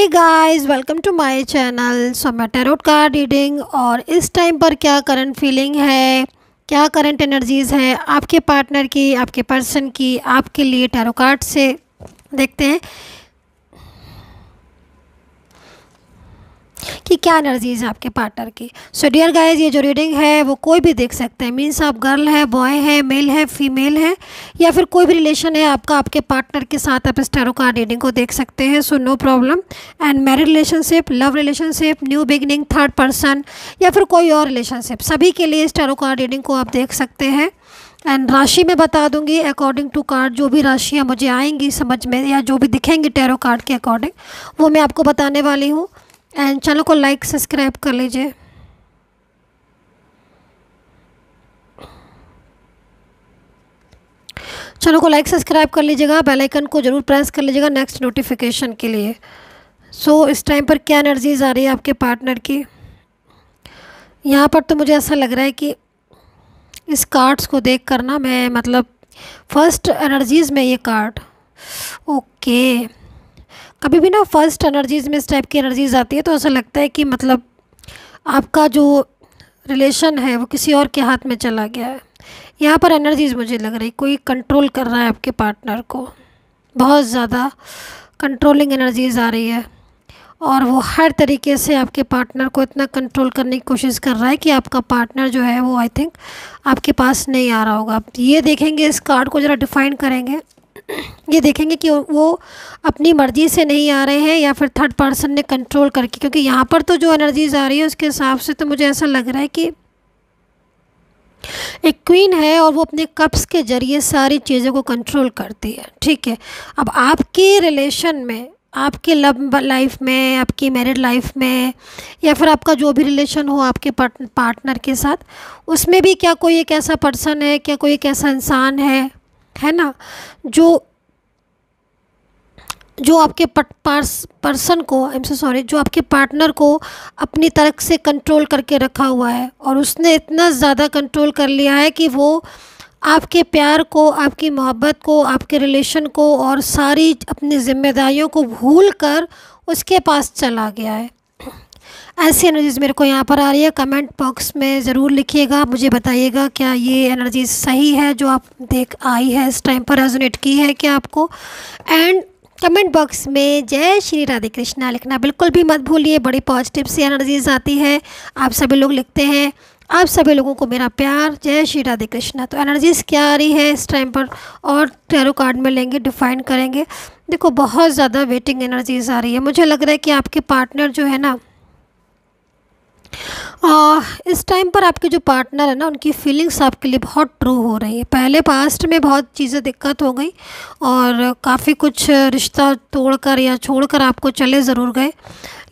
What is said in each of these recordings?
Hey guys welcome to my channel so मैं tarot का reading और इस टाइम पर क्या करंट फीलिंग है क्या करंट एनर्जीज़ है आपके पार्टनर की आपके पर्सन की आपके लिए टेरो कार्ड से देखते हैं कि क्या एनर्जीज़ है आपके पार्टनर की सो डियर गाइज ये जो रीडिंग है वो कोई भी देख सकते हैं मीन्स आप गर्ल है बॉय है मेल है फीमेल है या फिर कोई भी रिलेशन है आपका आपके पार्टनर के साथ आप इस टैरो कार्ड रीडिंग को देख सकते हैं so no problem and married relationship love relationship new beginning third person या फिर कोई और रिलेशनशिप सभी के लिए इस टैरो कार्ड रीडिंग को आप देख सकते हैं एंड राशि में बता दूंगी अकॉर्डिंग टू कार्ड जो भी राशियाँ मुझे आएंगी समझ में या जो भी दिखेंगी टैरो कार्ड के अकॉर्डिंग वो मैं आपको बताने वाली हूँ एंड चैनल को लाइक सब्सक्राइब कर लीजिए चैनल को लाइक सब्सक्राइब कर लीजिएगा बेल आइकन को ज़रूर प्रेस कर लीजिएगा नेक्स्ट नोटिफिकेशन के लिए सो so, इस टाइम पर क्या एनर्जीज आ रही है आपके पार्टनर की यहाँ पर तो मुझे ऐसा लग रहा है कि इस कार्ड्स को देख कर ना मैं मतलब फर्स्ट एनर्जीज़ में ये कार्ड ओके okay. कभी भी ना फर्स्ट एनर्जीज़ में इस टाइप की एनर्जीज आती है तो ऐसा लगता है कि मतलब आपका जो रिलेशन है वो किसी और के हाथ में चला गया है यहाँ पर एनर्जीज़ मुझे लग रही कोई कंट्रोल कर रहा है आपके पार्टनर को बहुत ज़्यादा कंट्रोलिंग एनर्जीज़ आ रही है और वो हर तरीके से आपके पार्टनर को इतना कंट्रोल करने की कोशिश कर रहा है कि आपका पार्टनर जो है वो आई थिंक आपके पास नहीं आ रहा होगा आप ये देखेंगे इस कार्ड को ज़रा डिफ़ाइन करेंगे ये देखेंगे कि वो अपनी मर्ज़ी से नहीं आ रहे हैं या फिर थर्ड पर्सन ने कंट्रोल करके क्योंकि यहाँ पर तो जो एनर्जीज आ रही है उसके हिसाब से तो मुझे ऐसा लग रहा है कि एक क्वीन है और वो अपने कप्स के ज़रिए सारी चीज़ों को कंट्रोल करती है ठीक है अब आपके रिलेशन में आपके लव लाइफ में आपकी मैरिड लाइफ में या फिर आपका जो भी रिलेशन हो आपके पार्टनर के साथ उसमें भी क्या कोई एक ऐसा पर्सन है क्या कोई एक ऐसा इंसान है है ना जो जो आपके पार्स पर्सन को आई एम सो सॉरी जो आपके पार्टनर को अपनी तरफ से कंट्रोल करके रखा हुआ है और उसने इतना ज़्यादा कंट्रोल कर लिया है कि वो आपके प्यार को आपकी मोहब्बत को आपके रिलेशन को और सारी अपनी जिम्मेदारियों को भूल कर उसके पास चला गया है ऐसी एनर्जीज़ मेरे को यहाँ पर आ रही है कमेंट बॉक्स में ज़रूर लिखिएगा मुझे बताइएगा क्या ये एनर्जी सही है जो आप देख आई है इस टाइम पर रेजोनेट की है क्या आपको एंड कमेंट बॉक्स में जय श्री राधे कृष्णा लिखना बिल्कुल भी मत भूलिए बड़ी पॉजिटिव सी एनर्जीज आती है आप सभी लोग लिखते हैं आप सभी लोगों को मेरा प्यार जय श्री राधे कृष्णा तो एनर्जीज क्या आ रही है इस टाइम पर और टैरो कार्ड में लेंगे डिफाइन करेंगे देखो बहुत ज़्यादा वेटिंग एनर्जीज आ रही है मुझे लग रहा है कि आपके पार्टनर जो है ना आ, इस टाइम पर आपके जो पार्टनर है ना उनकी फीलिंग्स आपके लिए बहुत ट्रू हो रही है पहले पास्ट में बहुत चीज़ें दिक्कत हो गई और काफ़ी कुछ रिश्ता तोड़कर या छोड़कर आपको चले ज़रूर गए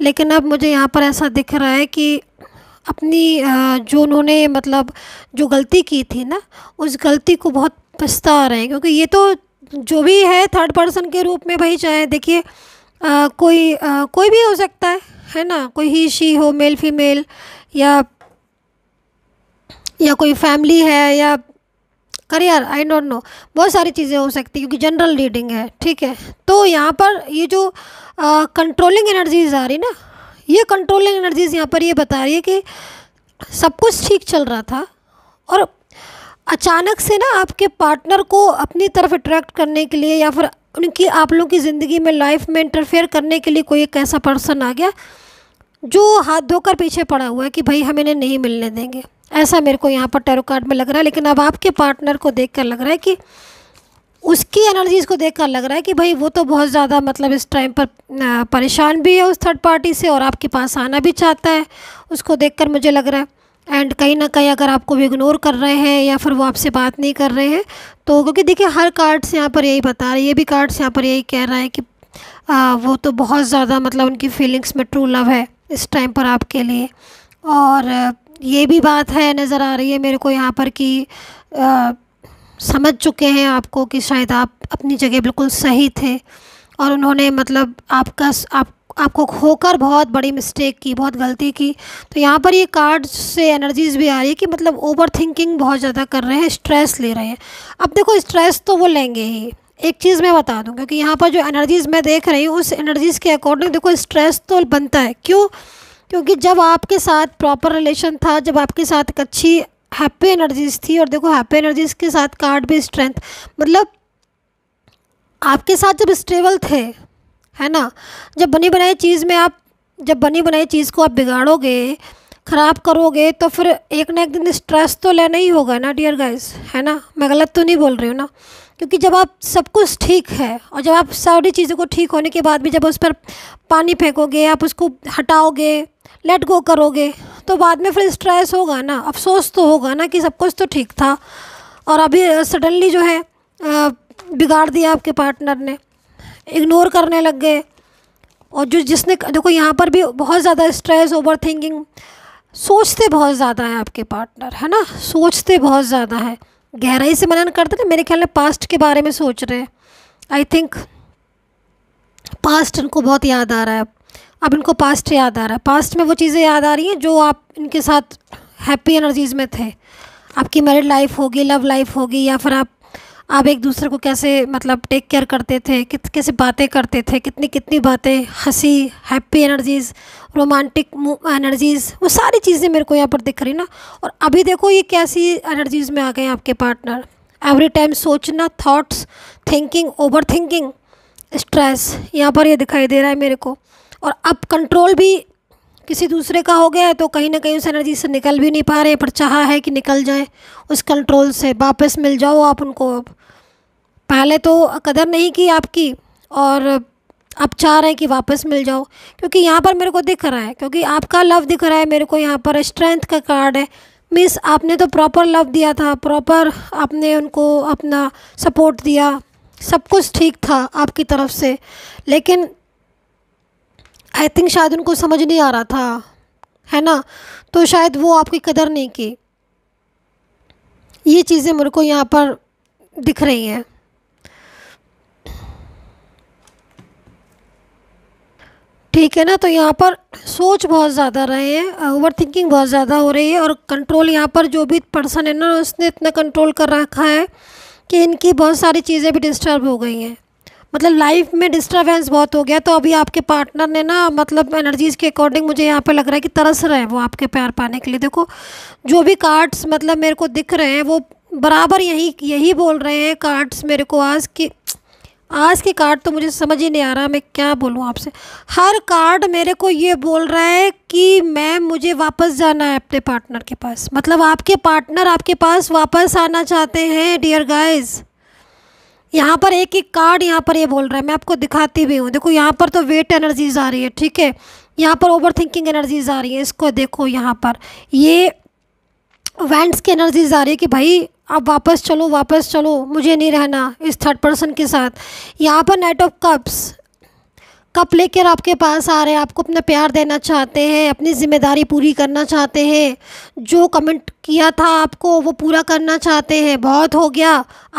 लेकिन अब मुझे यहाँ पर ऐसा दिख रहा है कि अपनी जो उन्होंने मतलब जो गलती की थी ना उस गलती को बहुत पछता रहे हैं क्योंकि ये तो जो भी है थर्ड पर्सन के रूप में भाई चाहे देखिए कोई आ, कोई भी हो सकता है है ना कोई ही शी हो मेल फीमेल या या कोई फैमिली है या करियर आई डोंट नो बहुत सारी चीज़ें हो सकती क्योंकि जनरल रीडिंग है ठीक है तो यहाँ पर ये जो कंट्रोलिंग एनर्जीज आ रही ना ये कंट्रोलिंग एनर्जीज यहाँ पर ये बता रही है कि सब कुछ ठीक चल रहा था और अचानक से ना आपके पार्टनर को अपनी तरफ अट्रैक्ट करने के लिए या फिर उनकी आप लोगों की ज़िंदगी में लाइफ में इंटरफेयर करने के लिए कोई एक ऐसा पर्सन आ गया जो हाथ धोकर पीछे पड़ा हुआ है कि भाई हम इन्हें नहीं मिलने देंगे ऐसा मेरे को यहाँ पर टैरो कार्ड में लग रहा है लेकिन अब आपके पार्टनर को देख कर लग रहा है कि उसकी एनर्जीज़ को देख कर लग रहा है कि भाई वो तो बहुत ज़्यादा मतलब इस टाइम पर परेशान भी है उस थर्ड पार्टी से और आपके पास आना भी चाहता है उसको देख कर मुझे लग रहा है एंड कहीं ना कहीं अगर आपको वो इग्नोर कर रहे हैं या फिर वो आपसे बात नहीं कर रहे हैं तो क्योंकि देखिए हर कार्ड्स यहाँ पर यही बता रहे ये भी कार्ड्स यहाँ पर यही कह रहा है कि आ, वो तो बहुत ज़्यादा मतलब उनकी फीलिंग्स में ट्रू लव है इस टाइम पर आपके लिए और ये भी बात है नज़र आ रही है मेरे को यहाँ पर कि आ, समझ चुके हैं आपको कि शायद आप अपनी जगह बिल्कुल सही थे और उन्होंने मतलब आपका आप आपको खोकर बहुत बड़ी मिस्टेक की बहुत गलती की तो यहाँ पर ये कार्ड से एनर्जीज भी आ रही है कि मतलब ओवर थिंकिंग बहुत ज़्यादा कर रहे हैं स्ट्रेस ले रहे हैं अब देखो स्ट्रेस तो वो लेंगे ही एक चीज़ मैं बता दूँ क्योंकि यहाँ पर जो एनर्जीज़ मैं देख रही हूँ उस एनर्जीज़ के अकॉर्डिंग देखो स्ट्रेस तो बनता है क्यों क्योंकि जब आपके साथ प्रॉपर रिलेशन था जब आपके साथ एक अच्छी हैप्पी एनर्जीज़ थी और देखो हैप्पी एनर्जीज़ के साथ कार्ड भी स्ट्रेंथ मतलब आपके साथ जब स्टेबल थे है ना जब बनी बनाई चीज़ में आप जब बनी बनाई चीज़ को आप बिगाड़ोगे ख़राब करोगे तो फिर एक ना एक दिन स्ट्रेस तो लेना ही होगा ना डियर गाइस है ना मैं गलत तो नहीं बोल रही हूँ ना क्योंकि जब आप सब कुछ ठीक है और जब आप सारी चीज़ों को ठीक होने के बाद भी जब उस पर पानी फेंकोगे आप उसको हटाओगे लेट गो करोगे तो बाद में फिर स्ट्रेस होगा ना अफसोस तो होगा ना कि सब कुछ तो ठीक था और अभी सडनली जो है बिगाड़ दिया आपके पार्टनर ने इग्नोर करने लग गए और जो जिसने देखो यहाँ पर भी बहुत ज़्यादा स्ट्रेस ओवर थिंकिंग सोचते बहुत ज़्यादा है आपके पार्टनर है ना सोचते बहुत ज़्यादा है गहराई से मनन करते ना तो मेरे ख्याल में पास्ट के बारे में सोच रहे हैं आई थिंक पास्ट इनको बहुत याद आ रहा है अब इनको पास्ट याद आ रहा है पास्ट में वो चीज़ें याद आ रही हैं जो आप इनके साथ हैप्पी एनर्जीज़ में थे आपकी मैरिड लाइफ होगी लव लाइफ होगी या फिर आप आप एक दूसरे को कैसे मतलब टेक केयर करते थे कित कैसे बातें करते थे कितनी कितनी बातें हंसी हैप्पी एनर्जीज़ रोमांटिक एनर्जीज़ वो सारी चीज़ें मेरे को यहाँ पर दिख रही ना और अभी देखो ये कैसी एनर्जीज़ में आ गए आपके पार्टनर एवरी टाइम सोचना thoughts thinking over thinking stress यहाँ पर ये दिखाई दे रहा है मेरे को और अब कंट्रोल भी किसी दूसरे का हो गया है तो कहीं ना कहीं उस एनर्जी से निकल भी नहीं पा रहे पर चाह है कि निकल जाए उस कंट्रोल से वापस मिल जाओ आप उनको अब पहले तो कदर नहीं की आपकी और आप चाह रहे हैं कि वापस मिल जाओ क्योंकि यहाँ पर मेरे को दिख रहा है क्योंकि आपका लव दिख रहा है मेरे को यहाँ पर स्ट्रेंथ का कार्ड है मिस आपने तो प्रॉपर लव दिया था प्रॉपर आपने उनको अपना सपोर्ट दिया सब कुछ ठीक था आपकी तरफ से लेकिन आई थिंक शायद उनको समझ नहीं आ रहा था है ना तो शायद वो आपकी कदर नहीं की ये चीज़ें मेरे को यहाँ पर दिख रही हैं ठीक है ना तो यहाँ पर सोच बहुत ज़्यादा रहे हैं ओवर थिंकिंग बहुत ज़्यादा हो रही है और कंट्रोल यहाँ पर जो भी पर्सन है ना उसने इतना कंट्रोल कर रखा है कि इनकी बहुत सारी चीज़ें भी डिस्टर्ब हो गई हैं मतलब लाइफ में डिस्टर्बेंस बहुत हो गया तो अभी आपके पार्टनर ने ना मतलब एनर्जीज़ के अकॉर्डिंग मुझे यहाँ पे लग रहा है कि तरस रहे हैं वो आपके प्यार पाने के लिए देखो जो भी कार्ड्स मतलब मेरे को दिख रहे हैं वो बराबर यही यही बोल रहे हैं कार्ड्स मेरे को आज कि आज के कार्ड तो मुझे समझ ही नहीं आ रहा मैं क्या बोलूँ आपसे हर कार्ड मेरे को ये बोल रहा है कि मैम मुझे वापस जाना है अपने पार्टनर के पास मतलब आपके पार्टनर आपके पास वापस आना चाहते हैं डियर गाइज़ यहाँ पर एक एक कार्ड यहाँ पर ये यह बोल रहा है मैं आपको दिखाती भी हूँ देखो यहाँ पर तो वेट एनर्जीज आ रही है ठीक है यहाँ पर ओवर थिंकिंग एनर्जीज आ रही है इसको देखो यहाँ पर ये वेंट्स की एनर्जीज आ रही है कि भाई अब वापस चलो वापस चलो मुझे नहीं रहना इस थर्ड पर्सन के साथ यहाँ पर नाइट ऑफ कप्स कप लेकर आपके पास आ रहे हैं आपको अपना प्यार देना चाहते हैं अपनी ज़िम्मेदारी पूरी करना चाहते हैं जो कमेंट किया था आपको वो पूरा करना चाहते हैं बहुत हो गया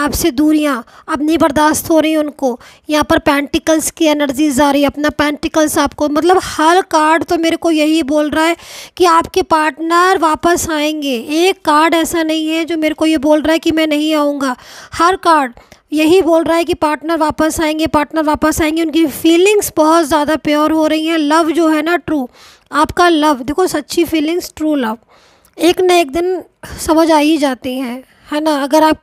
आपसे दूरियां अब नहीं बर्दाश्त हो रही उनको यहाँ पर पेंटिकल्स की एनर्जीज आ रही है अपना पेंटिकल्स आपको मतलब हर कार्ड तो मेरे को यही बोल रहा है कि आपके पार्टनर वापस आएंगे एक कार्ड ऐसा नहीं है जो मेरे को ये बोल रहा है कि मैं नहीं आऊँगा हर कार्ड यही बोल रहा है कि पार्टनर वापस आएंगे पार्टनर वापस आएंगे उनकी फीलिंग्स बहुत ज़्यादा प्योर हो रही हैं लव जो है ना ट्रू आपका लव देखो सच्ची फीलिंग्स ट्रू लव एक ना एक दिन समझ आ ही जाती हैं है ना अगर आप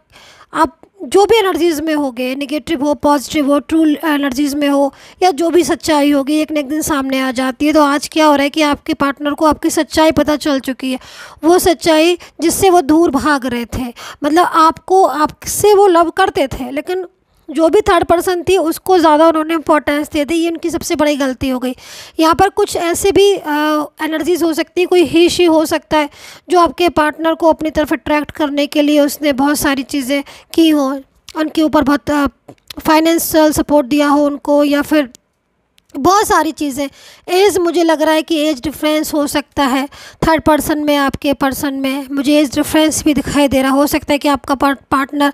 आप जो भी एनर्जीज़ में हो गए निगेटिव हो पॉजिटिव हो ट्रू एनर्जीज़ में हो या जो भी सच्चाई होगी एक ना एक दिन सामने आ जाती है तो आज क्या हो रहा है कि आपके पार्टनर को आपकी सच्चाई पता चल चुकी है वो सच्चाई जिससे वो दूर भाग रहे थे मतलब आपको आपसे वो लव करते थे लेकिन जो भी थर्ड पर्सन थी उसको ज़्यादा उन्होंने इंपॉर्टेंस दे दी ये उनकी सबसे बड़ी गलती हो गई यहाँ पर कुछ ऐसे भी एनर्जीज हो सकती है कोई ही शी हो सकता है जो आपके पार्टनर को अपनी तरफ अट्रैक्ट करने के लिए उसने बहुत सारी चीज़ें की हों उनके ऊपर बहुत फाइनेंशियल सपोर्ट दिया हो उनको या फिर बहुत सारी चीज़ें एज मुझे लग रहा है कि एज डिफरेंस हो सकता है थर्ड पर्सन में आपके पर्सन में मुझे एज डिफरेंस भी दिखाई दे रहा हो सकता है कि आपका पार्टनर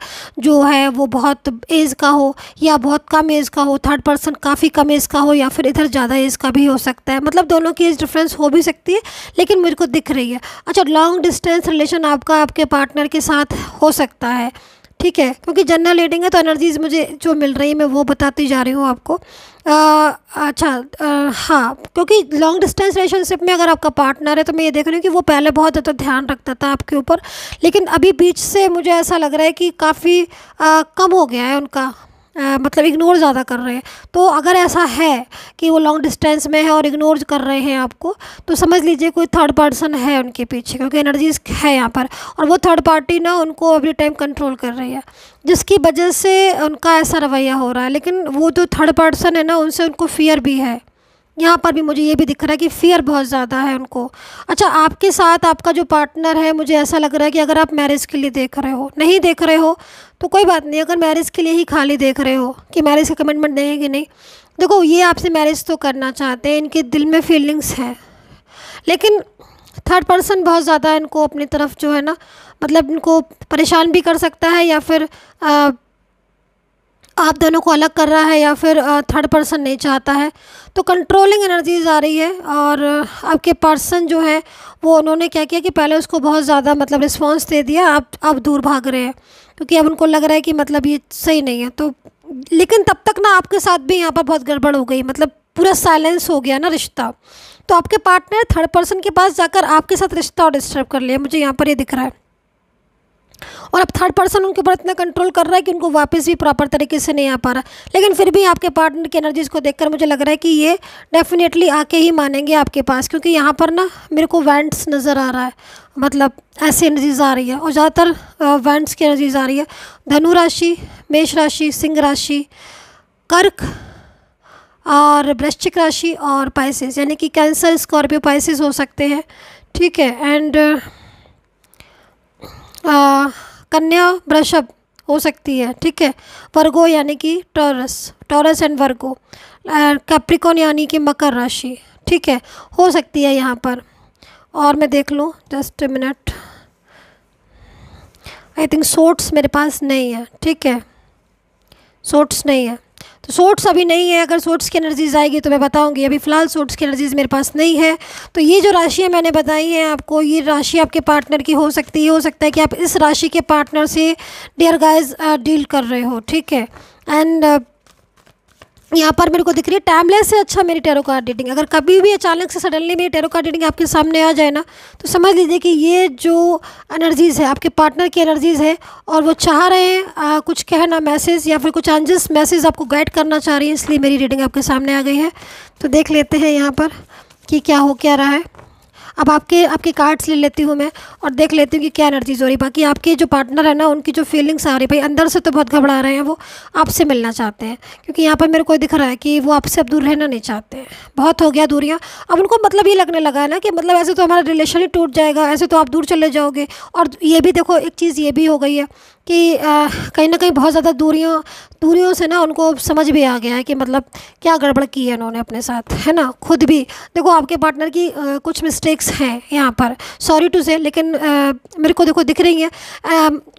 जो है वो बहुत एज का हो या बहुत कम एज का हो थर्ड पर्सन काफ़ी कम एज का हो या फिर इधर ज़्यादा एज का भी हो सकता है मतलब दोनों की एज डिफरेंस हो भी सकती है लेकिन मुझे को दिख रही है अच्छा लॉन्ग डिस्टेंस रिलेशन आपका आपके पार्टनर के साथ हो सकता है ठीक है क्योंकि जनरल रीडिंग है तो एनर्जीज मुझे जो मिल रही है मैं वो बताती जा रही हूँ आपको अच्छा हाँ क्योंकि लॉन्ग डिस्टेंस रिलेशनशिप में अगर आपका पार्टनर है तो मैं ये देख रही हूँ कि वो पहले बहुत ज़्यादा ध्यान रखता था आपके ऊपर लेकिन अभी बीच से मुझे ऐसा लग रहा है कि काफ़ी कम हो गया है उनका मतलब इग्नोर ज़्यादा कर रहे हैं तो अगर ऐसा है कि वो लॉन्ग डिस्टेंस में है और इग्नोर कर रहे हैं आपको तो समझ लीजिए कोई थर्ड पर्सन है उनके पीछे क्योंकि एनर्जीज है यहाँ पर और वो थर्ड पार्टी ना उनको एवरी टाइम कंट्रोल कर रही है जिसकी वजह से उनका ऐसा रवैया हो रहा है लेकिन वो जो थर्ड पर्सन है ना उनसे उनको फियर भी है यहाँ पर भी मुझे ये भी दिख रहा है कि फ़ियर बहुत ज़्यादा है उनको अच्छा आपके साथ आपका जो पार्टनर है मुझे ऐसा लग रहा है कि अगर आप मैरिज के लिए देख रहे हो नहीं देख रहे हो तो कोई बात नहीं अगर मैरिज के लिए ही खाली देख रहे हो कि मैरिज का कमिटमेंट है कि नहीं देखो ये आपसे मैरिज तो करना चाहते हैं इनके दिल में फीलिंग्स हैं लेकिन थर्ड पर्सन बहुत ज़्यादा इनको अपनी तरफ जो है ना मतलब इनको परेशान भी कर सकता है या फिर आ, आप दोनों को अलग कर रहा है या फिर थर्ड पर्सन नहीं चाहता है तो कंट्रोलिंग एनर्जीज आ रही है और आपके पर्सन जो है वो उन्होंने क्या किया कि पहले उसको बहुत ज़्यादा मतलब रिस्पॉन्स दे दिया आप अब दूर भाग रहे हैं क्योंकि अब उनको लग रहा है कि मतलब ये सही नहीं है तो लेकिन तब तक ना आपके साथ भी यहाँ पर बहुत गड़बड़ हो गई मतलब पूरा साइलेंस हो गया ना रिश्ता तो आपके पार्टनर थर्ड पर्सन के पास जाकर आपके साथ रिश्ता और डिस्टर्ब कर लिया मुझे यहाँ पर ये दिख रहा है और अब थर्ड पर्सन उनके ऊपर इतना कंट्रोल कर रहा है कि उनको वापस भी प्रॉपर तरीके से नहीं आ पा रहा लेकिन फिर भी आपके पार्टनर की एनर्जीज को देखकर मुझे लग रहा है कि ये डेफिनेटली आके ही मानेंगे आपके पास क्योंकि यहाँ पर ना मेरे को वेंट्स नज़र आ रहा है मतलब ऐसी एनर्जीज आ रही है और ज़्यादातर वेंट्स की एनर्जीज आ रही है धनु राशि मेष राशि सिंह राशि कर्क और वृश्चिक राशि और पाइसिस यानी कि कैंसर स्कॉर्पियो पाइसिस हो सकते हैं ठीक है एंड आ, कन्या वृषभ हो सकती है ठीक है वर्गो यानी कि Taurus Taurus and Virgo Capricorn यानी कि मकर राशि ठीक है हो सकती है यहाँ पर और मैं देख लूँ just minute I think shorts मेरे पास नहीं है ठीक है शॉर्ट्स नहीं है तो सोट्स अभी नहीं है अगर सोट्स की एनर्जीज़ आएगी तो मैं बताऊंगी अभी फ़िलहाल सोट्स की एनर्जीज़ मेरे पास नहीं है तो ये जो राशियाँ मैंने बताई हैं आपको ये राशि आपके पार्टनर की हो सकती है हो सकता है कि आप इस राशि के पार्टनर से डियर गाइज डील कर रहे हो ठीक है एंड यहाँ पर मेरे को दिख रही है टाइमलेस से अच्छा मेरी टेरो कार्ड रीडिंग अगर कभी भी अचानक से सडनली मेरी टेरो कार्ड रीडिंग आपके सामने आ जाए ना तो समझ लीजिए कि ये जो एनर्जीज़ है आपके पार्टनर की एनर्जीज़ है और वो चाह रहे हैं आ, कुछ कहना मैसेज या फिर कुछ चांजेस मैसेज आपको गाइड करना चाह रही है इसलिए मेरी रीडिंग आपके सामने आ गई है तो देख लेते हैं यहाँ पर कि क्या हो क्या रहा है अब आपके आपके कार्ड्स ले लेती हूँ मैं और देख लेती हूँ कि क्या एनर्जीज हो रही बाकी आपके जो पार्टनर है ना उनकी जो फीलिंग्स आ रही भाई अंदर से तो बहुत घबरा रहे हैं वो आपसे मिलना चाहते हैं क्योंकि यहाँ पर मेरे को दिख रहा है कि वो आपसे अब दूर रहना नहीं चाहते हैं बहुत हो गया दूरियाँ अब उनको मतलब ये लगने लगा है ना कि मतलब ऐसे तो हमारा रिलेशन ही टूट जाएगा ऐसे तो आप दूर चले जाओगे और ये भी देखो एक चीज़ ये भी हो गई है कि कहीं ना कहीं बहुत ज़्यादा दूरियों दूरियों से ना उनको समझ भी आ गया है कि मतलब क्या गड़बड़ की है उन्होंने अपने साथ है ना खुद भी देखो आपके पार्टनर की आ, कुछ मिस्टेक्स हैं यहाँ पर सॉरी टू से लेकिन आ, मेरे को देखो दिख रही हैं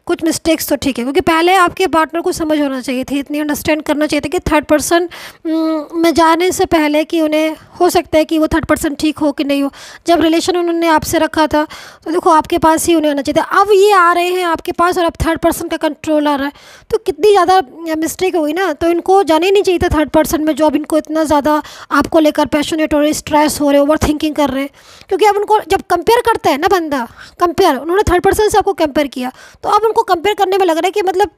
कुछ मिस्टेक्स तो ठीक है क्योंकि पहले आपके पार्टनर को समझ होना चाहिए थी इतनी अंडरस्टैंड करना चाहिए था कि थर्ड पर्सन में जाने से पहले कि उन्हें हो सकता है कि वो थर्ड पर्सन ठीक हो कि नहीं हो जब रिलेशन उन्होंने आपसे रखा था तो देखो आपके पास ही उन्हें आना चाहिए था अब ये आ रहे हैं आपके पास और अब थर्ड पर्सन पर्सन का कंट्रोल आ रहा है तो कितनी ज़्यादा मिस्टेक हुई ना तो इनको जाना ही नहीं चाहिए था थर्ड पर्सन में जो अब इनको इतना ज़्यादा आपको लेकर पैशनेट हो रहे स्ट्रेस हो रहे ओवर थिंकिंग कर रहे हैं क्योंकि अब उनको जब कंपेयर करता है ना बंदा कंपेयर उन्होंने थर्ड पर्सन से आपको कंपेयर किया तो अब उनको कंपेयर करने में लग रहा है कि मतलब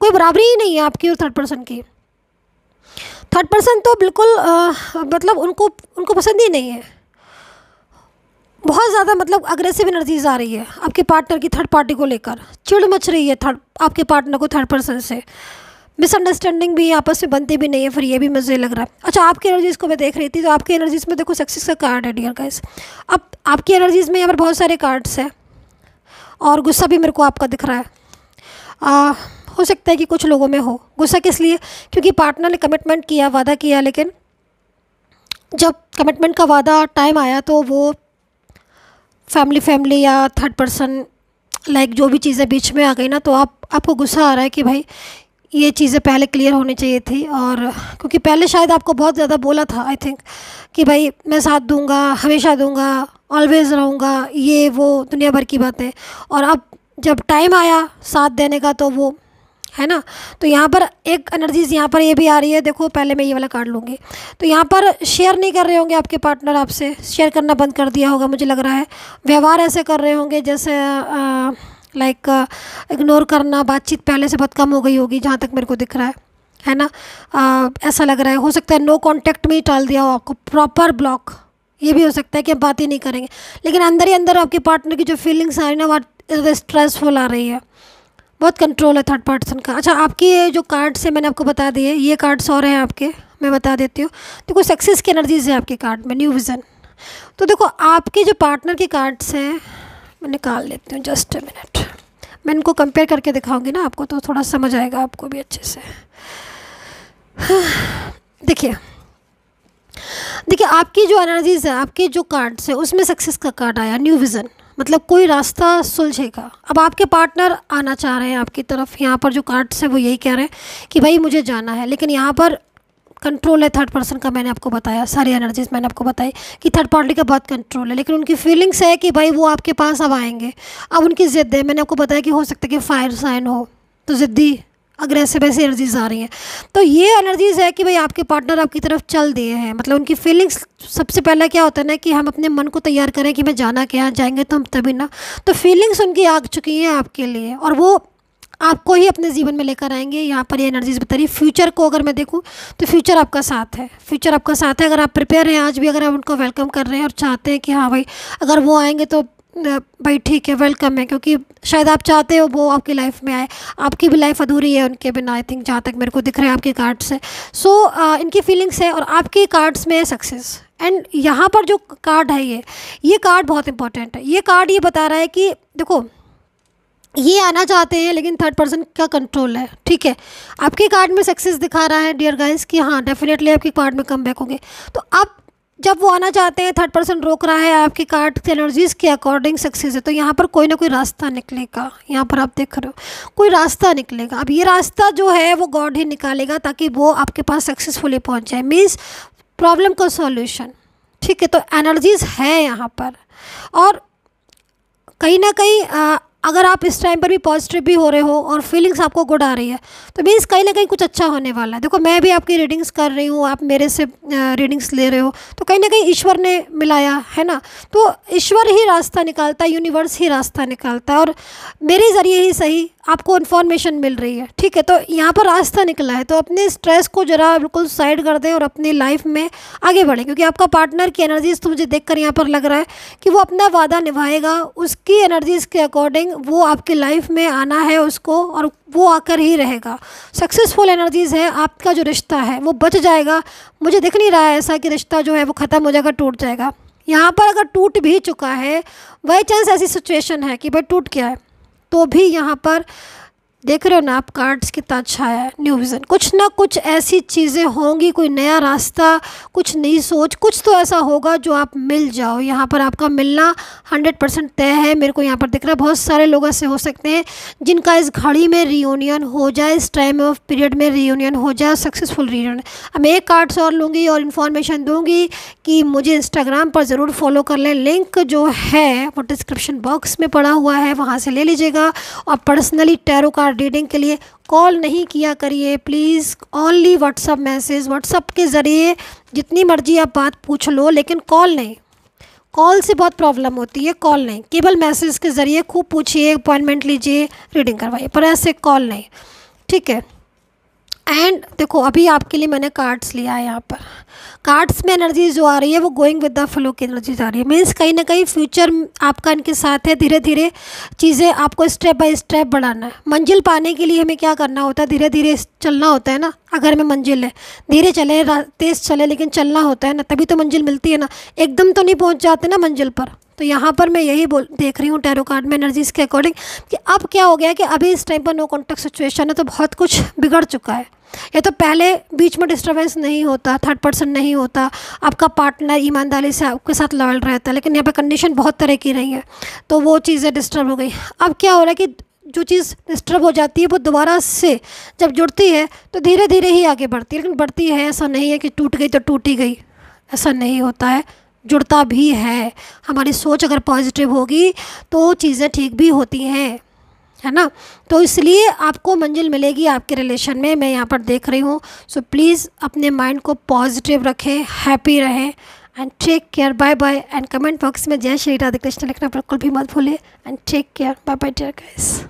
कोई बराबरी ही नहीं है आपकी और थर्ड पर्सन की थर्ड पर्सन तो बिल्कुल आ, मतलब उनको उनको पसंद ही नहीं है बहुत ज़्यादा मतलब अग्रेसिव एनर्जीज आ रही है आपके पार्टनर की थर्ड पार्टी को लेकर चिड़ मच रही है थर्ड आपके पार्टनर को थर्ड पर्सन से मिसअंडरस्टैंडिंग भी आपस में बनती भी नहीं है फिर ये भी मज़े लग रहा है अच्छा आपकी एनर्जीज़ को मैं देख रही थी तो आपकी एनर्जीज़ में देखो सक्सेस का कार्ड है डियर गाइस अब आपकी एनर्जीज़ में यहाँ पर बहुत सारे कार्ड्स हैं और गुस्सा भी मेरे को आपका दिख रहा है आ, हो सकता है कि कुछ लोगों में हो गुस्सा किस लिए क्योंकि पार्टनर ने कमिटमेंट किया वादा किया लेकिन जब कमिटमेंट का वादा टाइम आया तो वो फैमिली फैमिली या थर्ड पर्सन लाइक जो भी चीज़ें बीच में आ गई ना तो आप आपको गुस्सा आ रहा है कि भाई ये चीज़ें पहले क्लियर होनी चाहिए थी और क्योंकि पहले शायद आपको बहुत ज़्यादा बोला था आई थिंक कि भाई मैं साथ दूंगा हमेशा दूंगा ऑलवेज़ रहूँगा ये वो दुनिया भर की बातें और अब जब टाइम आया साथ देने का तो वो है ना तो यहाँ पर एक एनर्जीज यहाँ पर ये भी आ रही है देखो पहले मैं ये वाला कार्ड लूँगी तो यहाँ पर शेयर नहीं कर रहे होंगे आपके पार्टनर आपसे शेयर करना बंद कर दिया होगा मुझे लग रहा है व्यवहार ऐसे कर रहे होंगे जैसे लाइक इग्नोर करना बातचीत पहले से बहुत कम हो गई होगी जहाँ तक मेरे को दिख रहा है है ना आ, ऐसा लग रहा है हो सकता है नो कॉन्टैक्ट में ही टाल दिया हो आपको प्रॉपर ब्लॉक ये भी हो सकता है कि आप बात ही नहीं करेंगे लेकिन अंदर ही अंदर आपके पार्टनर की जो फीलिंग्स आ रही ना वो स्ट्रेसफुल आ रही है बहुत कंट्रोल है थर्ड पर्सन का अच्छा आपकी ये जो कार्ड्स है मैंने आपको बता दिए ये कार्ड्स और हैं आपके मैं बता देती हूँ देखो सक्सेस की एनर्जीज है आपके कार्ड में न्यू विज़न तो देखो आपके जो पार्टनर के कार्ड्स हैं मैं निकाल लेती हूँ जस्ट ए मिनट मैं इनको कंपेयर करके दिखाऊंगी ना आपको तो थोड़ा समझ आएगा आपको भी अच्छे से देखिए देखिए आपकी जो एनर्जीज है आपके जो कार्ड्स है उसमें सक्सेस का कार्ड आया न्यू विज़न मतलब कोई रास्ता सुलझेगा अब आपके पार्टनर आना चाह रहे हैं आपकी तरफ यहाँ पर जो कार्ड्स हैं वो यही कह रहे हैं कि भाई मुझे जाना है लेकिन यहाँ पर कंट्रोल है थर्ड पर्सन का मैंने आपको बताया सारी एनर्जीज मैंने आपको बताई कि थर्ड पार्टी का बहुत कंट्रोल है लेकिन उनकी फीलिंग्स है कि भाई वो आपके पास अब आएंगे अब उनकी ज़िद्द है मैंने आपको बताया कि हो सकता है कि फायर साइन हो तो ज़िद्दी अग्रेसिव ऐसी एनर्जीज आ रही हैं तो ये एनर्जीज है कि भाई आपके पार्टनर आपकी तरफ चल दिए हैं मतलब उनकी फीलिंग्स सबसे पहला क्या होता है ना कि हम अपने मन को तैयार करें कि मैं जाना क्या जाएंगे तो हम तभी ना तो फीलिंग्स उनकी आ चुकी हैं आपके लिए और वो आपको ही अपने जीवन में लेकर आएंगे यहाँ पर ये एनर्जीज बता रही फ्यूचर को अगर मैं देखूँ तो फ्यूचर आपका साथ है फ्यूचर आपका साथ है अगर आप प्रिपेयर हैं आज भी अगर आप उनको वेलकम कर रहे हैं और चाहते हैं कि हाँ भाई अगर वो आएंगे तो भाई ठीक है वेलकम है क्योंकि शायद आप चाहते हो वो आपकी लाइफ में आए आपकी भी लाइफ अधूरी है उनके बिना आई थिंक जहाँ तक मेरे को दिख रहा है आपके कार्ड से सो so, इनकी फीलिंग्स है और आपके कार्ड्स में है सक्सेस एंड यहाँ पर जो कार्ड है ये ये कार्ड बहुत इंपॉर्टेंट है ये कार्ड ये बता रहा है कि देखो ये आना चाहते हैं लेकिन थर्ड पर्सन का कंट्रोल है ठीक है आपके कार्ड में सक्सेस दिखा रहा है डियर गाइस कि हाँ डेफिनेटली आपके कार्ड में कम बैक होंगे तो आप जब वो आना चाहते हैं थर्ड पर्सन रोक रहा है आपकी कार्ड के एनर्जीज़ के अकॉर्डिंग सक्सेस है तो यहाँ पर कोई ना कोई रास्ता निकलेगा यहाँ पर आप देख रहे हो कोई रास्ता निकलेगा अब ये रास्ता जो है वो गॉड ही निकालेगा ताकि वो आपके पास सक्सेसफुली पहुँच जाए मीन्स प्रॉब्लम का सॉल्यूशन ठीक है तो एनर्जीज़ है यहाँ पर और कहीं ना कहीं अगर आप इस टाइम पर भी पॉजिटिव भी हो रहे हो और फीलिंग्स आपको गुड आ रही है तो मीन्स कहीं ना कहीं कुछ अच्छा होने वाला है देखो मैं भी आपकी रीडिंग्स कर रही हूँ आप मेरे से रीडिंग्स ले रहे हो तो कहीं ना कहीं ईश्वर ने मिलाया है ना तो ईश्वर ही रास्ता निकालता है यूनिवर्स ही रास्ता निकालता है और मेरे ज़रिए ही सही आपको इन्फॉर्मेशन मिल रही है ठीक है तो यहाँ पर रास्ता निकला है तो अपने स्ट्रेस को ज़रा बिल्कुल साइड कर दें और अपनी लाइफ में आगे बढ़ें क्योंकि आपका पार्टनर की एनर्जीज़ तो मुझे देख कर यहाँ पर लग रहा है कि वो अपना वादा निभाएगा उसकी एनर्जीज़ के अकॉर्डिंग वो आपकी लाइफ में आना है उसको और वो आकर ही रहेगा सक्सेसफुल एनर्जीज़ है आपका जो रिश्ता है वो बच जाएगा मुझे दिख नहीं रहा है ऐसा कि रिश्ता जो है वो ख़त्म हो जाएगा टूट जाएगा यहाँ पर अगर टूट भी चुका है बाई चांस ऐसी सिचुएशन है कि भाई टूट गया है तो भी यहाँ पर देख रहे हो ना आप कार्ड्स कितना अच्छा है न्यू विज़न कुछ ना कुछ ऐसी चीज़ें होंगी कोई नया रास्ता कुछ नई सोच कुछ तो ऐसा होगा जो आप मिल जाओ यहाँ पर आपका मिलना हंड्रेड परसेंट तय है मेरे को यहाँ पर दिख रहा है बहुत सारे लोग ऐसे हो सकते हैं जिनका इस घड़ी में रीयूनियन हो जाए इस टाइम ऑफ पीरियड में रीयूनियन हो जाए सक्सेसफुल रीयूनियन अब एक कार्ड्स और लूँगी और इन्फॉर्मेशन दूँगी कि मुझे इंस्टाग्राम पर ज़रूर फॉलो कर लें लिंक जो है वो डिस्क्रिप्शन बॉक्स में पड़ा हुआ है वहाँ से ले लीजिएगा और पर्सनली टैरो कार्ड रीडिंग के लिए कॉल नहीं किया करिए please only WhatsApp message WhatsApp के ज़रिए जितनी मर्जी आप बात पूछ लो लेकिन कॉल नहीं कॉल से बहुत प्रॉब्लम होती है कॉल नहीं केवल मैसेज के ज़रिए खूब पूछिए अपॉइंटमेंट लीजिए रीडिंग करवाइए पर ऐसे कॉल नहीं ठीक है एंड देखो अभी आपके लिए मैंने कार्ड्स लिया है यहाँ पर कार्ड्स में एनर्जी जो आ रही है वो गोइंग विद द फ्लो की एनर्जीज आ रही है मीन्स कहीं ना कहीं फ्यूचर आपका इनके साथ है धीरे धीरे चीज़ें आपको स्टेप बाय स्टेप बढ़ाना है मंजिल पाने के लिए हमें क्या करना होता है धीरे धीरे चलना होता है ना अगर हमें मंजिल है धीरे चले तेज़ चले लेकिन चलना होता है ना तभी तो मंजिल मिलती है ना एकदम तो नहीं पहुँच जाते ना मंजिल पर तो यहाँ पर मैं यही बोल देख रही हूँ टैरो कार्ड में एनर्जीज के अकॉर्डिंग कि अब क्या हो गया कि अभी इस टाइम पर नो कॉन्टैक्ट सिचुएशन है तो बहुत कुछ बिगड़ चुका है या तो पहले बीच में डिस्टर्बेंस नहीं होता थर्ड पर्सन नहीं होता आपका पार्टनर ईमानदारी से आपके साथ लड़ रहता है लेकिन यहाँ पर कंडीशन बहुत तरह की रही है तो वो चीज़ें डिस्टर्ब हो गई अब क्या हो रहा है कि जो चीज़ डिस्टर्ब हो जाती है वो दोबारा से जब जुड़ती है तो धीरे धीरे ही आगे बढ़ती है लेकिन बढ़ती है ऐसा नहीं है कि टूट गई तो टूटी गई ऐसा नहीं होता है जुड़ता भी है हमारी सोच अगर पॉजिटिव होगी तो चीज़ें ठीक भी होती हैं है ना तो इसलिए आपको मंजिल मिलेगी आपके रिलेशन में मैं यहाँ पर देख रही हूँ सो प्लीज़ अपने माइंड को पॉजिटिव रखें हैप्पी रहें and take care bye bye and comment box में जय श्री राधे कृष्ण लिखना बिल्कुल भी मत भूलें and take care bye bye dear guys